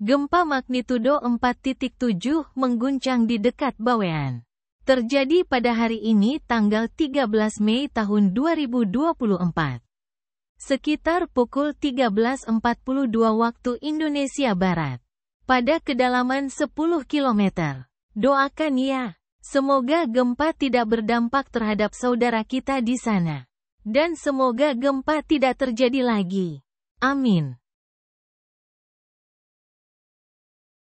Gempa magnitudo 4.7 mengguncang di dekat Bawean. Terjadi pada hari ini tanggal 13 Mei tahun 2024. Sekitar pukul 13.42 waktu Indonesia Barat. Pada kedalaman 10 km. Doakan ya, semoga gempa tidak berdampak terhadap saudara kita di sana. Dan semoga gempa tidak terjadi lagi. Amin.